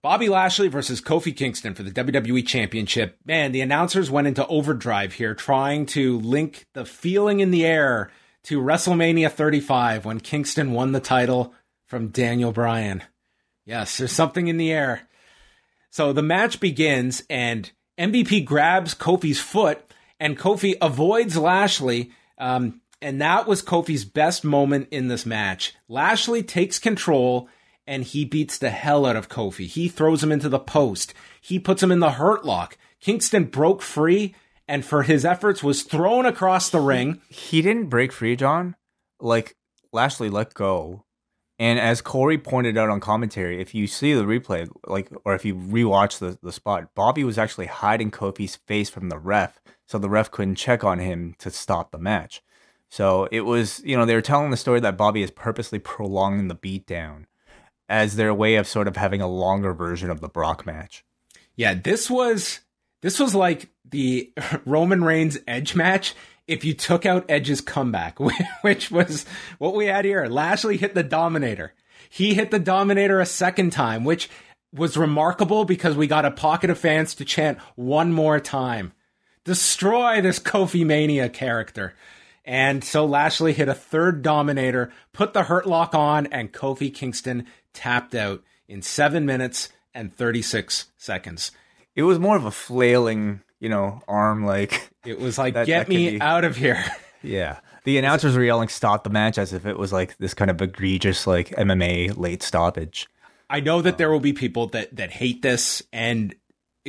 Bobby Lashley versus Kofi Kingston for the WWE Championship. Man, the announcers went into overdrive here trying to link the feeling in the air to WrestleMania 35 when Kingston won the title from Daniel Bryan. Yes, there's something in the air. So the match begins and MVP grabs Kofi's foot and Kofi avoids Lashley. Um, and that was Kofi's best moment in this match. Lashley takes control and he beats the hell out of Kofi. He throws him into the post. He puts him in the hurt lock. Kingston broke free and for his efforts was thrown across the ring. He didn't break free, John. Like Lashley let go. And as Corey pointed out on commentary, if you see the replay, like or if you rewatch the, the spot, Bobby was actually hiding Kofi's face from the ref, so the ref couldn't check on him to stop the match. So it was, you know, they were telling the story that Bobby is purposely prolonging the beatdown as their way of sort of having a longer version of the Brock match. Yeah, this was this was like the Roman Reigns Edge match if you took out Edge's comeback, which was what we had here. Lashley hit the Dominator. He hit the Dominator a second time, which was remarkable because we got a pocket of fans to chant one more time. Destroy this Kofi Mania character. And so Lashley hit a third Dominator, put the Hurt Lock on, and Kofi Kingston tapped out in seven minutes and 36 seconds. It was more of a flailing, you know, arm like. It was like, that, get that me be... out of here. Yeah. The announcers were yelling, stop the match, as if it was like this kind of egregious, like MMA late stoppage. I know that um, there will be people that, that hate this, and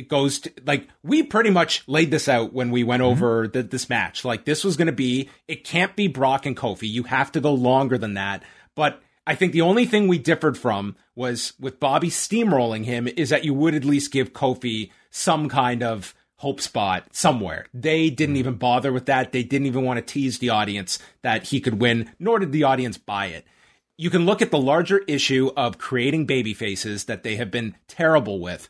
it goes to like we pretty much laid this out when we went mm-hmm. over the, this match. Like this was going to be, it can't be Brock and Kofi. You have to go longer than that. But I think the only thing we differed from was with Bobby steamrolling him is that you would at least give Kofi some kind of hope spot somewhere. They didn't mm-hmm. even bother with that. They didn't even want to tease the audience that he could win, nor did the audience buy it. You can look at the larger issue of creating baby faces that they have been terrible with.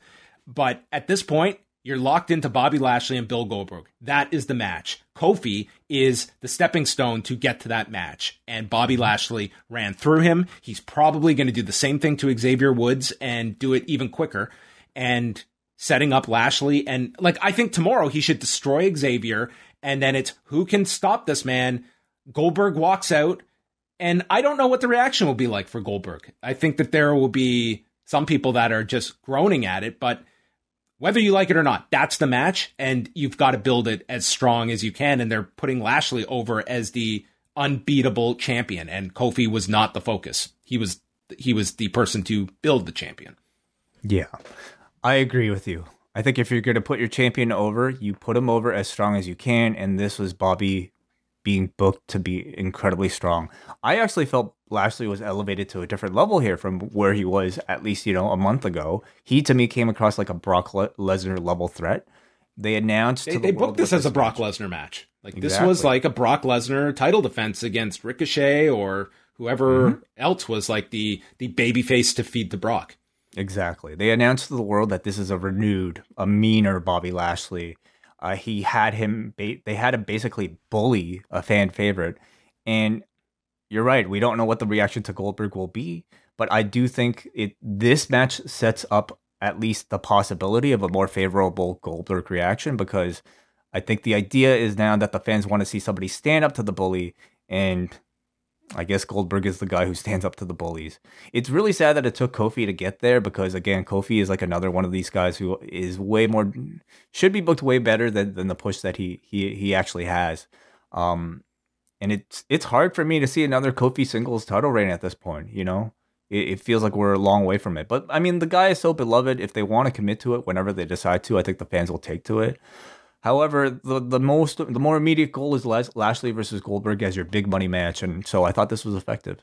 But at this point, you're locked into Bobby Lashley and Bill Goldberg. That is the match. Kofi is the stepping stone to get to that match. And Bobby Lashley ran through him. He's probably going to do the same thing to Xavier Woods and do it even quicker. And setting up Lashley. And like, I think tomorrow he should destroy Xavier. And then it's who can stop this man? Goldberg walks out. And I don't know what the reaction will be like for Goldberg. I think that there will be some people that are just groaning at it, but whether you like it or not, that's the match, and you've got to build it as strong as you can. And they're putting Lashley over as the unbeatable champion, and Kofi was not the focus. He was he was the person to build the champion. Yeah, I agree with you. I think if you're going to put your champion over, you put him over as strong as you can, and this was Bobby being booked to be incredibly strong. I actually felt Lashley was elevated to a different level here from where he was at least, you know, a month ago. He to me came across like a Brock Le- Lesnar level threat. They announced they, the they booked this as a Brock Lesnar match. Like exactly. this was like a Brock Lesnar title defense against Ricochet or whoever mm-hmm. else was like the the babyface to feed the Brock. Exactly. They announced to the world that this is a renewed, a meaner Bobby Lashley uh, he had him. Ba- they had him basically bully a fan favorite, and you're right. We don't know what the reaction to Goldberg will be, but I do think it. This match sets up at least the possibility of a more favorable Goldberg reaction because I think the idea is now that the fans want to see somebody stand up to the bully and I guess Goldberg is the guy who stands up to the bullies. It's really sad that it took Kofi to get there because again, Kofi is like another one of these guys who is way more should be booked way better than, than the push that he he he actually has. Um and it's it's hard for me to see another Kofi singles title reign at this point, you know? It, it feels like we're a long way from it. But I mean the guy is so beloved. If they want to commit to it whenever they decide to, I think the fans will take to it. However, the, the most the more immediate goal is Lashley versus Goldberg as your big money match, and so I thought this was effective.